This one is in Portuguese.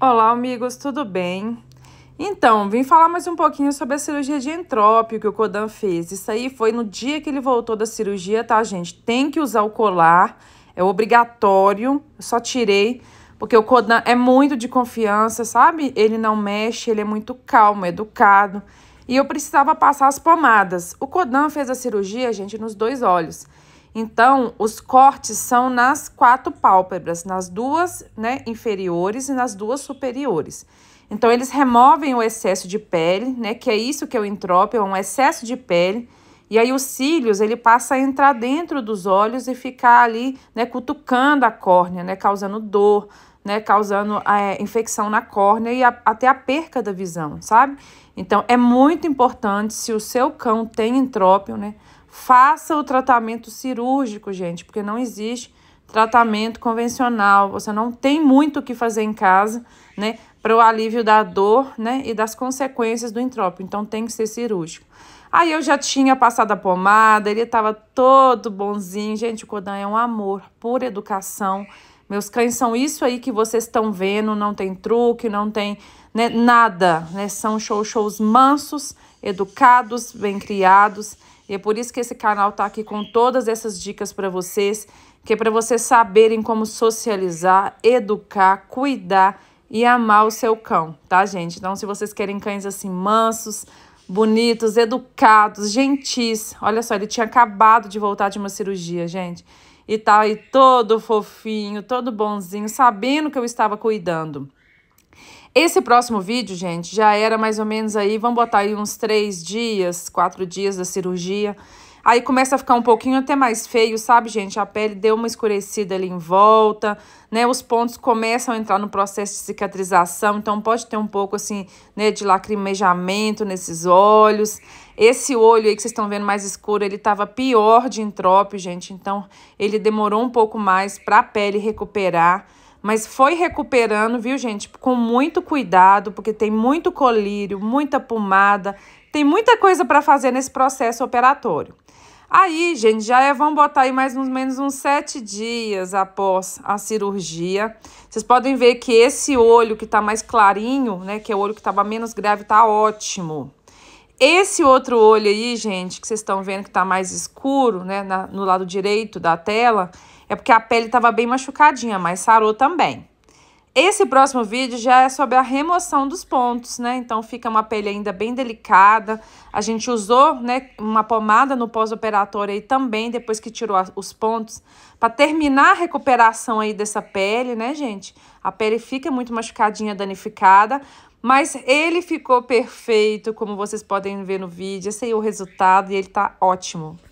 Olá, amigos, tudo bem? Então, vim falar mais um pouquinho sobre a cirurgia de entrópio que o Kodan fez. Isso aí foi no dia que ele voltou da cirurgia, tá, gente? Tem que usar o colar, é obrigatório. Eu só tirei, porque o Kodan é muito de confiança, sabe? Ele não mexe, ele é muito calmo, educado. E eu precisava passar as pomadas. O Kodan fez a cirurgia, gente, nos dois olhos. Então, os cortes são nas quatro pálpebras, nas duas né, inferiores e nas duas superiores. Então, eles removem o excesso de pele, né? Que é isso que é o entrópio, é um excesso de pele. E aí os cílios, ele passa a entrar dentro dos olhos e ficar ali, né, cutucando a córnea, né, causando dor, né, causando é, infecção na córnea e a, até a perca da visão, sabe? Então, é muito importante se o seu cão tem entrópio, né, Faça o tratamento cirúrgico, gente, porque não existe tratamento convencional. Você não tem muito o que fazer em casa, né, para o alívio da dor, né, e das consequências do entrópio. Então tem que ser cirúrgico. Aí eu já tinha passado a pomada, ele estava todo bonzinho. Gente, o Kodan é um amor, pura educação. Meus cães são isso aí que vocês estão vendo, não tem truque, não tem né, nada, né? São show shows mansos, educados, bem criados e é por isso que esse canal tá aqui com todas essas dicas para vocês, que é para vocês saberem como socializar, educar, cuidar e amar o seu cão, tá, gente? Então, se vocês querem cães assim mansos, bonitos, educados, gentis. Olha só, ele tinha acabado de voltar de uma cirurgia, gente. E tá aí todo fofinho, todo bonzinho, sabendo que eu estava cuidando. Esse próximo vídeo, gente, já era mais ou menos aí, vamos botar aí uns três dias, quatro dias da cirurgia. Aí começa a ficar um pouquinho até mais feio, sabe, gente? A pele deu uma escurecida ali em volta, né? Os pontos começam a entrar no processo de cicatrização, então pode ter um pouco, assim, né, de lacrimejamento nesses olhos. Esse olho aí que vocês estão vendo mais escuro, ele tava pior de entrópio, gente, então ele demorou um pouco mais para a pele recuperar mas foi recuperando, viu, gente? Com muito cuidado, porque tem muito colírio, muita pomada, tem muita coisa para fazer nesse processo operatório. Aí, gente, já é, vão botar aí mais ou menos uns sete dias após a cirurgia. Vocês podem ver que esse olho que tá mais clarinho, né, que é o olho que tava menos grave, tá ótimo. Esse outro olho aí, gente, que vocês estão vendo que tá mais escuro, né, na, no lado direito da tela, é porque a pele estava bem machucadinha, mas sarou também. Esse próximo vídeo já é sobre a remoção dos pontos, né? Então fica uma pele ainda bem delicada. A gente usou, né, uma pomada no pós-operatório aí também, depois que tirou os pontos, para terminar a recuperação aí dessa pele, né, gente? A pele fica muito machucadinha, danificada, mas ele ficou perfeito, como vocês podem ver no vídeo. Esse aí é o resultado e ele tá ótimo.